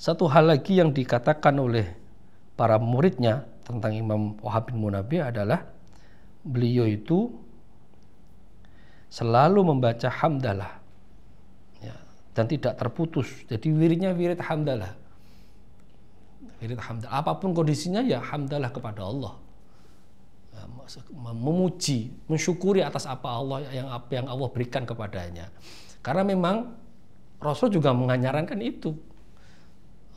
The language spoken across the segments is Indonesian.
Satu hal lagi yang dikatakan oleh para muridnya tentang Imam Wahab bin Munabi adalah beliau itu selalu membaca hamdalah ya, dan tidak terputus. Jadi wirinya wirid hamdalah. Wirid hamdalah. Apapun kondisinya ya hamdalah kepada Allah ya, memuji, mensyukuri atas apa Allah yang apa yang Allah berikan kepadanya. Karena memang Rasul juga menganyarankan itu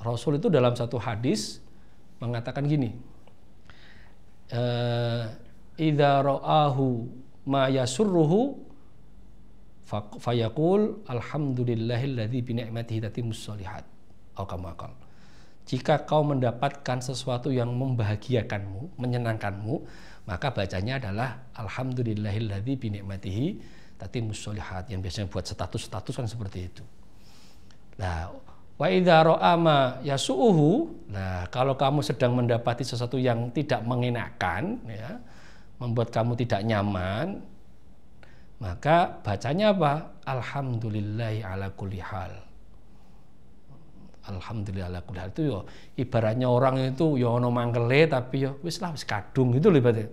Rasul itu dalam satu hadis mengatakan gini, eh, Ida ro'ahu ma yasurruhu fayaqul alhamdulillahilladzi bini'matihi tatimus solihat. Au Jika kau mendapatkan sesuatu yang membahagiakanmu, menyenangkanmu, maka bacanya adalah alhamdulillahilladzi binikmatihi tatimus sholihat. yang biasanya buat status-status kan seperti itu. Nah, Wa idza ra'ama yasu'uhu. Nah, kalau kamu sedang mendapati sesuatu yang tidak mengenakan ya, membuat kamu tidak nyaman, maka bacanya apa? Alhamdulillahi ala kulli hal. Alhamdulillah ala kulli hal itu yo ibaratnya orang itu yo ono manggele tapi yo wis lah wis kadung gitu loh ibaratnya.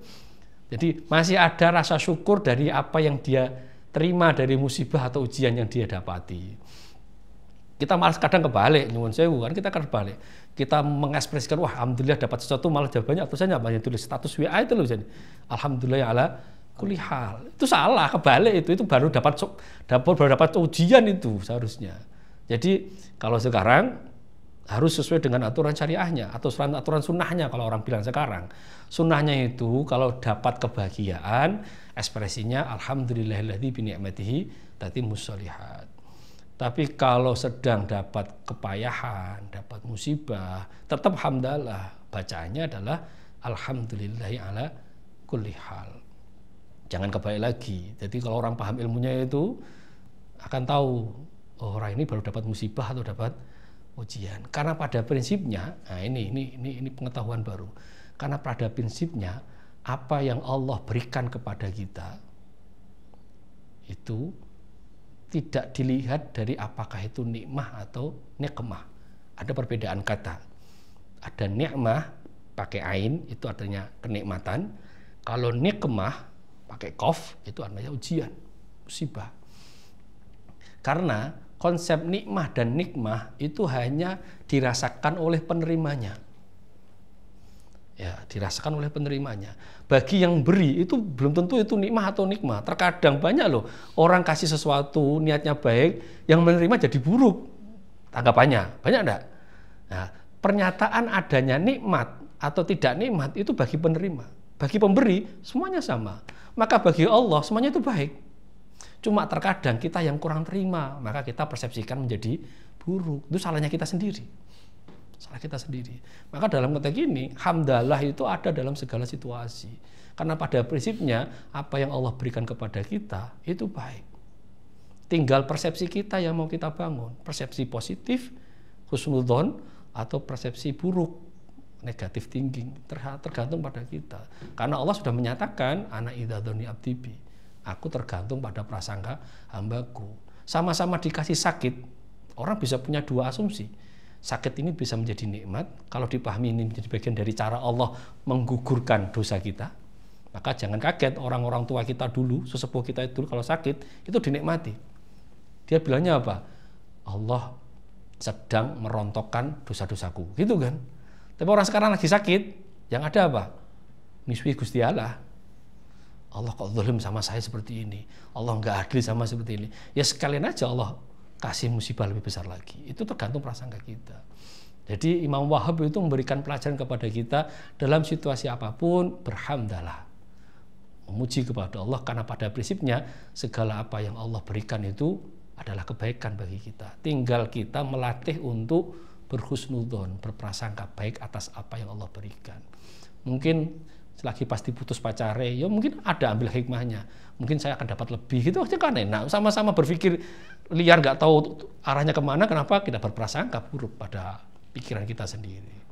Jadi masih ada rasa syukur dari apa yang dia terima dari musibah atau ujian yang dia dapati. Kita malah kadang kebalik, nyuwun sewu kan kita kebalik. Kita mengekspresikan wah alhamdulillah dapat sesuatu malah jawabannya atau saya banyak tulis status WA itu loh jadi. Alhamdulillah ya Allah hal. Itu salah, kebalik itu itu baru dapat dapur baru dapat ujian itu seharusnya. Jadi kalau sekarang harus sesuai dengan aturan syariahnya atau aturan sunnahnya kalau orang bilang sekarang sunnahnya itu kalau dapat kebahagiaan ekspresinya alhamdulillahilladzi bini'matihi tati musolihat tapi kalau sedang dapat kepayahan, dapat musibah, tetap hamdalah. Bacaannya adalah alhamdulillahi ala kulli hal. Jangan kebaik lagi. Jadi kalau orang paham ilmunya itu akan tahu oh, orang ini baru dapat musibah atau dapat ujian. Karena pada prinsipnya, nah ini ini ini ini pengetahuan baru. Karena pada prinsipnya apa yang Allah berikan kepada kita itu tidak dilihat dari apakah itu nikmah atau nikmah. Ada perbedaan kata. Ada nikmah pakai ain itu artinya kenikmatan. Kalau nikmah pakai kof itu artinya ujian, musibah. Karena konsep nikmah dan nikmah itu hanya dirasakan oleh penerimanya ya dirasakan oleh penerimanya. Bagi yang beri itu belum tentu itu nikmah atau nikmah. Terkadang banyak loh orang kasih sesuatu niatnya baik, yang menerima jadi buruk tanggapannya. Banyak enggak? Nah, pernyataan adanya nikmat atau tidak nikmat itu bagi penerima. Bagi pemberi semuanya sama. Maka bagi Allah semuanya itu baik. Cuma terkadang kita yang kurang terima, maka kita persepsikan menjadi buruk. Itu salahnya kita sendiri salah kita sendiri. Maka dalam konteks ini, hamdalah itu ada dalam segala situasi. Karena pada prinsipnya, apa yang Allah berikan kepada kita, itu baik. Tinggal persepsi kita yang mau kita bangun. Persepsi positif, khusnudon atau persepsi buruk, negatif tinggi Tergantung pada kita. Karena Allah sudah menyatakan, anak idadoni abdibi. Aku tergantung pada prasangka hambaku. Sama-sama dikasih sakit, orang bisa punya dua asumsi sakit ini bisa menjadi nikmat kalau dipahami ini menjadi bagian dari cara Allah menggugurkan dosa kita maka jangan kaget orang-orang tua kita dulu sesepuh kita itu kalau sakit itu dinikmati dia bilangnya apa Allah sedang merontokkan dosa-dosaku gitu kan tapi orang sekarang lagi sakit yang ada apa miswi Gusti Allah Allah kok zalim sama saya seperti ini Allah nggak adil sama seperti ini ya sekalian aja Allah kasih musibah lebih besar lagi. Itu tergantung prasangka kita. Jadi Imam Wahab itu memberikan pelajaran kepada kita dalam situasi apapun berhamdalah. Memuji kepada Allah karena pada prinsipnya segala apa yang Allah berikan itu adalah kebaikan bagi kita. Tinggal kita melatih untuk berhusnudon, berprasangka baik atas apa yang Allah berikan. Mungkin selagi pasti putus pacare ya mungkin ada ambil hikmahnya mungkin saya akan dapat lebih gitu. itu aja kan enak sama-sama berpikir liar nggak tahu arahnya kemana kenapa kita berprasangka buruk pada pikiran kita sendiri